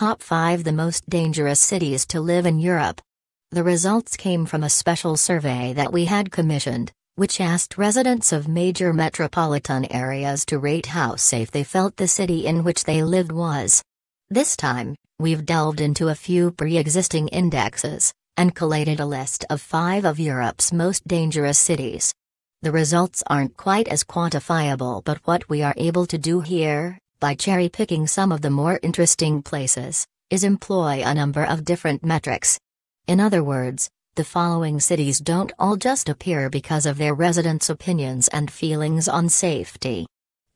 top 5 the most dangerous cities to live in Europe. The results came from a special survey that we had commissioned, which asked residents of major metropolitan areas to rate how safe they felt the city in which they lived was. This time, we've delved into a few pre existing indexes and collated a list of five of Europe's most dangerous cities. The results aren't quite as quantifiable, but what we are able to do here by cherry picking some of the more interesting places, is employ a number of different metrics. In other words, the following cities don't all just appear because of their residents' opinions and feelings on safety.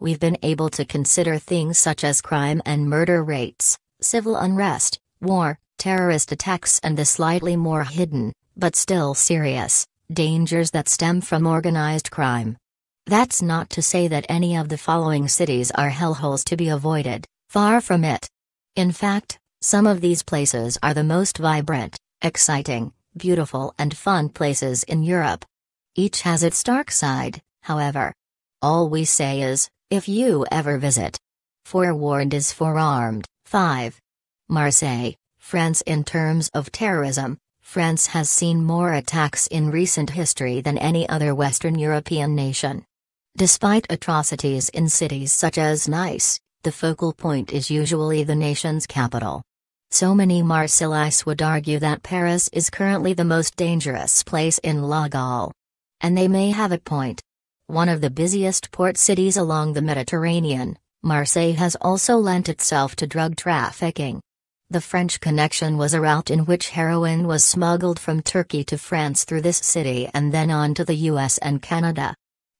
We've been able to consider things such as crime and murder rates, civil unrest, war, terrorist attacks, and the slightly more hidden, but still serious, dangers that stem from organized crime. That's not to say that any of the following cities are hellholes to be avoided, far from it. In fact, some of these places are the most vibrant, exciting, beautiful, and fun places in Europe. Each has its dark side, however. All we say is, if you ever visit. Forewarned is forearmed. 5. Marseille, France In terms of terrorism, France has seen more attacks in recent history than any other Western European nation. Despite atrocities in cities such as Nice, the focal point is usually the nation's capital. So many Marseillais would argue that Paris is currently the most dangerous place in La Gaule. And they may have a point. One of the busiest port cities along the Mediterranean, Marseille has also lent itself to drug trafficking. The French Connection was a route in which heroin was smuggled from Turkey to France through this city and then on to the US and Canada.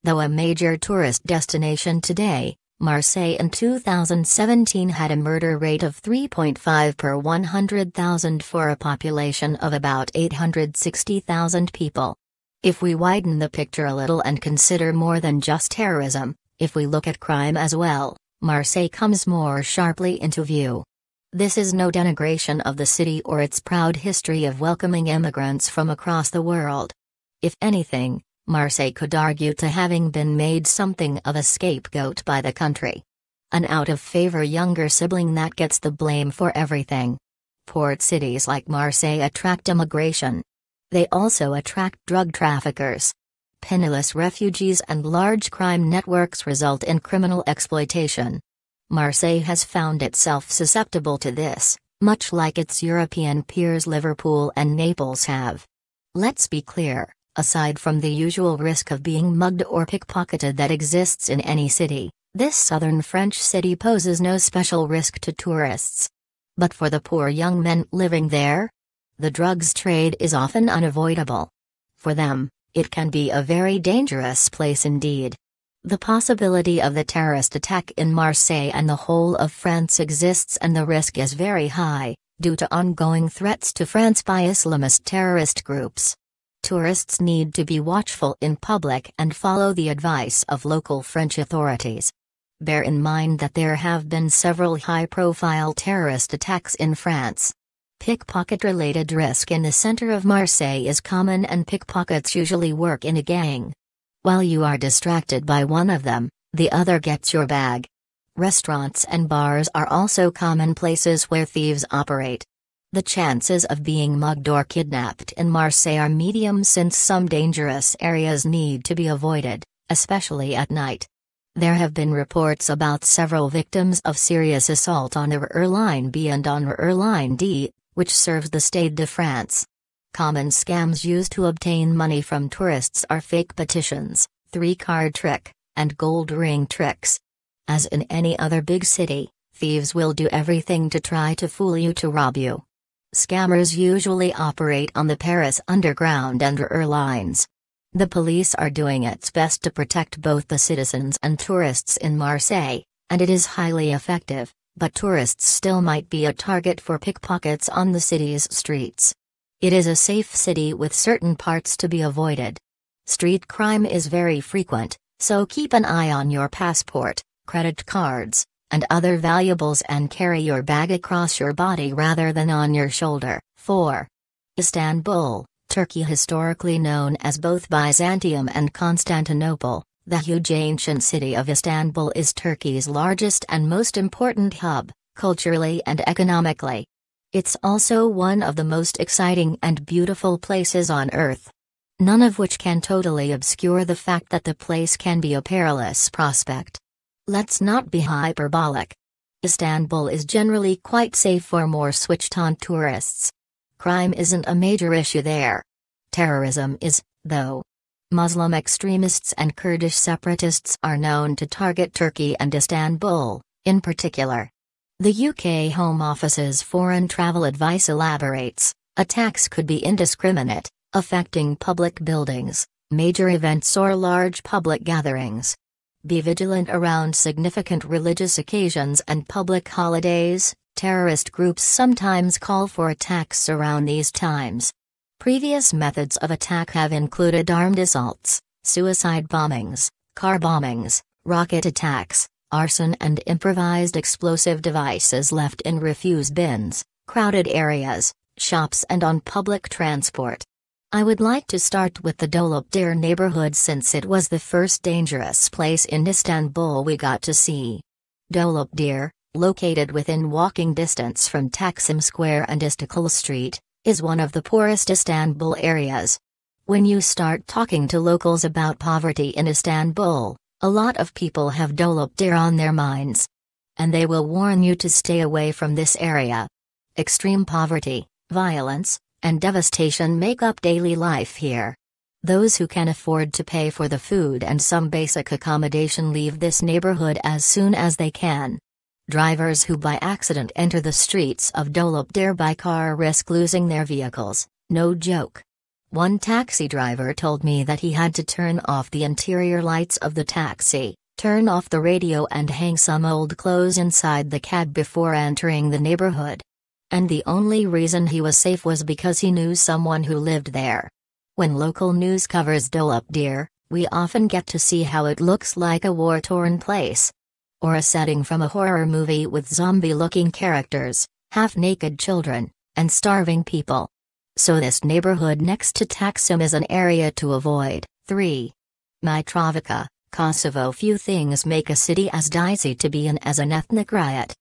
Though a major tourist destination today, Marseille in 2017 had a murder rate of 3.5 per 100,000 for a population of about 860,000 people. If we widen the picture a little and consider more than just terrorism, if we look at crime as well, Marseille comes more sharply into view. This is no denigration of the city or its proud history of welcoming immigrants from across the world. If anything, Marseille could argue to having been made something of a scapegoat by the country. An out of favor younger sibling that gets the blame for everything. Port cities like Marseille attract immigration. They also attract drug traffickers. Penniless refugees and large crime networks result in criminal exploitation. Marseille has found itself susceptible to this, much like its European peers Liverpool and Naples have. Let's be clear Aside from the usual risk of being mugged or pickpocketed that exists in any city, this southern French city poses no special risk to tourists. But for the poor young men living there, the drugs trade is often unavoidable. For them, it can be a very dangerous place indeed. The possibility of the terrorist attack in Marseille and the whole of France exists and the risk is very high, due to ongoing threats to France by Islamist terrorist groups. Tourists need to be watchful in public and follow the advice of local French authorities. Bear in mind that there have been several high profile terrorist attacks in France. Pickpocket related risk in the center of Marseille is common, and pickpockets usually work in a gang. While you are distracted by one of them, the other gets your bag. Restaurants and bars are also common places where thieves operate. The chances of being mugged or kidnapped in Marseille are medium since some dangerous areas need to be avoided, especially at night. There have been reports about several victims of serious assault on the Airline B and on Airline D, which serves the Stade de France. Common scams used to obtain money from tourists are fake petitions, three-card trick, and gold ring tricks. As in any other big city, thieves will do everything to try to fool you to rob you. Scammers usually operate on the Paris underground and RER lines. The police are doing its best to protect both the citizens and tourists in Marseille, and it is highly effective, but tourists still might be a target for pickpockets on the city's streets. It is a safe city with certain parts to be avoided. Street crime is very frequent, so keep an eye on your passport, credit cards, and other valuables and carry your bag across your body rather than on your shoulder. 4. Istanbul, Turkey historically known as both Byzantium and Constantinople, the huge ancient city of Istanbul is Turkey's largest and most important hub, culturally and economically. It's also one of the most exciting and beautiful places on earth. None of which can totally obscure the fact that the place can be a perilous prospect. Let's not be hyperbolic. Istanbul is generally quite safe for more switched on tourists. Crime isn't a major issue there. Terrorism is, though. Muslim extremists and Kurdish separatists are known to target Turkey and Istanbul, in particular. The UK Home Office's foreign travel advice elaborates attacks could be indiscriminate, affecting public buildings, major events, or large public gatherings. Be vigilant around significant religious occasions and public holidays. Terrorist groups sometimes call for attacks around these times. Previous methods of attack have included armed assaults, suicide bombings, car bombings, rocket attacks, arson and improvised explosive devices left in refuse bins, crowded areas, shops and on public transport. I would like to start with the Dolapdere neighborhood since it was the first dangerous place in Istanbul we got to see. Dolapdere, located within walking distance from Taksim Square and Istiklal Street, is one of the poorest Istanbul areas. When you start talking to locals about poverty in Istanbul, a lot of people have Dolapdere on their minds. And they will warn you to stay away from this area. Extreme poverty, violence, and devastation make up daily life here. Those who can afford to pay for the food and some basic accommodation leave this neighborhood as soon as they can. Drivers who by accident enter the streets of Dare by car risk losing their vehicles, no joke. One taxi driver told me that he had to turn off the interior lights of the taxi, turn off the radio and hang some old clothes inside the cab before entering the neighborhood and the only reason he was safe was because he knew someone who lived there. When local news covers Dole Deer, we often get to see how it looks like a war torn place. Or a setting from a horror movie with zombie looking characters, half naked children, and starving people. So this neighborhood next to Taksim is an area to avoid. 3. Mitrovica, Kosovo Few things make a city as dicey to be in as an ethnic riot.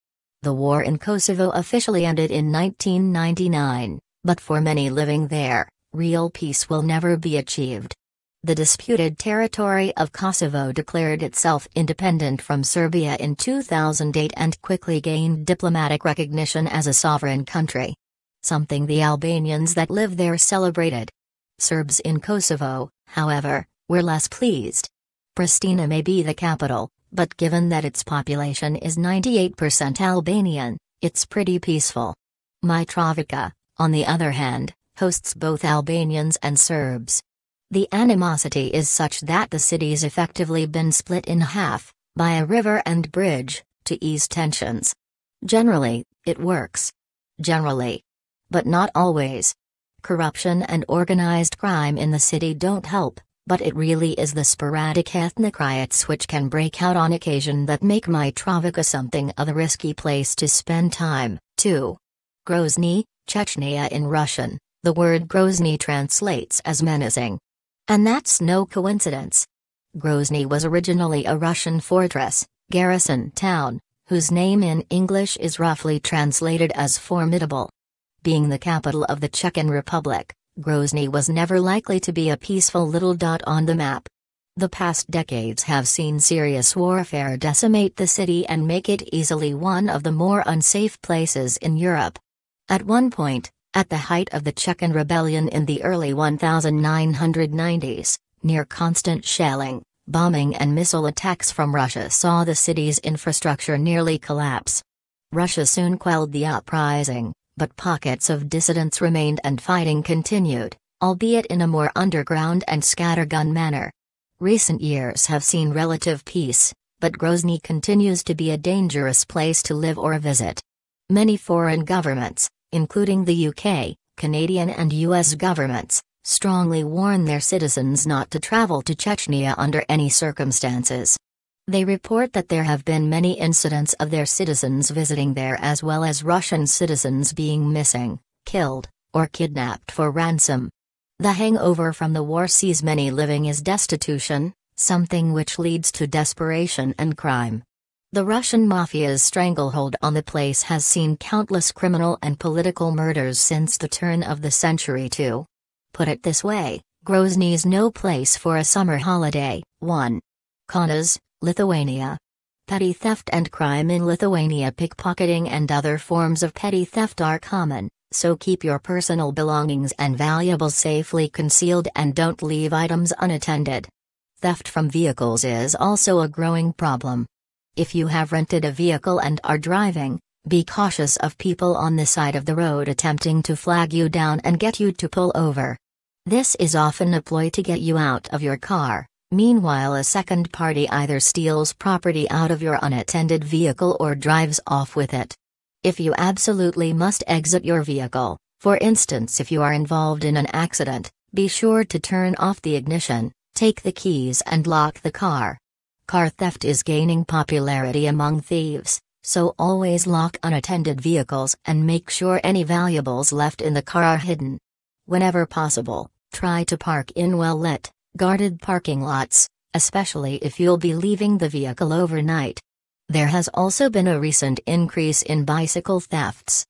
The war in Kosovo officially ended in 1999, but for many living there, real peace will never be achieved. The disputed territory of Kosovo declared itself independent from Serbia in 2008 and quickly gained diplomatic recognition as a sovereign country. Something the Albanians that live there celebrated. Serbs in Kosovo, however, were less pleased. Pristina may be the capital, but given that its population is 98% Albanian, it's pretty peaceful. Mitrovica, on the other hand, hosts both Albanians and Serbs. The animosity is such that the city's effectively been split in half, by a river and bridge, to ease tensions. Generally, it works. Generally. But not always. Corruption and organized crime in the city don't help, but it really is the sporadic ethnic riots which can break out on occasion that make Mitrovica something of a risky place to spend time, too. Grozny, Chechnya in Russian, the word Grozny translates as menacing. And that's no coincidence. Grozny was originally a Russian fortress, garrison town, whose name in English is roughly translated as formidable. Being the capital of the Chechen Republic, Grozny was never likely to be a peaceful little dot on the map. The past decades have seen serious warfare decimate the city and make it easily one of the more unsafe places in Europe. At one point, at the height of the Chechen rebellion in the early 1990s, near constant shelling, bombing, and missile attacks from Russia saw the city's infrastructure nearly collapse. Russia soon quelled the uprising, but pockets of dissidents remained and fighting continued, albeit in a more underground and scattergun manner. Recent years have seen relative peace, but Grozny continues to be a dangerous place to live or visit. Many foreign governments, including the UK, Canadian and US governments, strongly warn their citizens not to travel to Chechnya under any circumstances. They report that there have been many incidents of their citizens visiting there as well as Russian citizens being missing, killed, or kidnapped for ransom. The hangover from the war sees many living as destitution, something which leads to desperation and crime. The Russian mafia's stranglehold on the place has seen countless criminal and political murders since the turn of the century to put it this way, Grozny's no place for a summer holiday. 1. Kaunas, Lithuania. Petty theft and crime in Lithuania pickpocketing and other forms of petty theft are common, so keep your personal belongings and valuables safely concealed and don't leave items unattended. Theft from vehicles is also a growing problem. If you have rented a vehicle and are driving, be cautious of people on the side of the road attempting to flag you down and get you to pull over. This is often a ploy to get you out of your car. Meanwhile, a second party either steals property out of your unattended vehicle or drives off with it. If you absolutely must exit your vehicle, for instance, if you are involved in an accident, be sure to turn off the ignition, take the keys, and lock the car. Car theft is gaining popularity among thieves, so always lock unattended vehicles and make sure any valuables left in the car are hidden. Whenever possible, try to park in well lit, guarded parking lots, especially if you'll be leaving the vehicle overnight. There has also been a recent increase in bicycle thefts.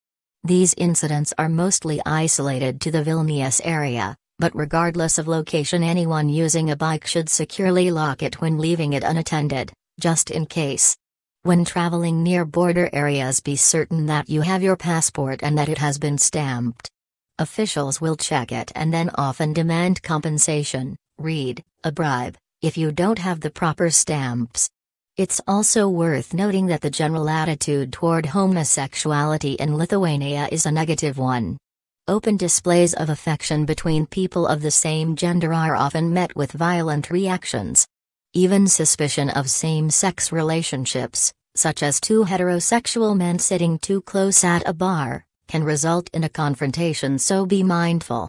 These incidents are mostly isolated to the Vilnius area, but regardless of location, anyone using a bike should securely lock it when leaving it unattended, just in case. When traveling near border areas, be certain that you have your passport and that it has been stamped. Officials will check it and then often demand compensation. Read, a bribe, if you don't have the proper stamps. It's also worth noting that the general attitude toward homosexuality in Lithuania is a negative one. Open displays of affection between people of the same gender are often met with violent reactions. Even suspicion of same sex relationships, such as two heterosexual men sitting too close at a bar, can result in a confrontation, so be mindful.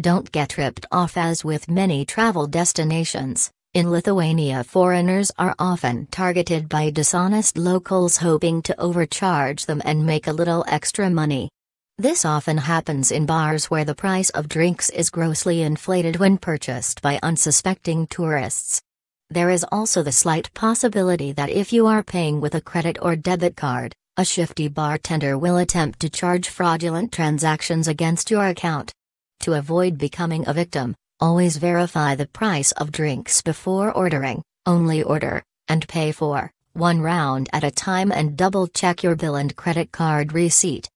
Don't get ripped off as with many travel destinations. In Lithuania, foreigners are often targeted by dishonest locals hoping to overcharge them and make a little extra money. This often happens in bars where the price of drinks is grossly inflated when purchased by unsuspecting tourists. There is also the slight possibility that if you are paying with a credit or debit card, a shifty bartender will attempt to charge fraudulent transactions against your account. To avoid becoming a victim, always verify the price of drinks before ordering, only order, and pay for, one round at a time and double check your bill and credit card receipt.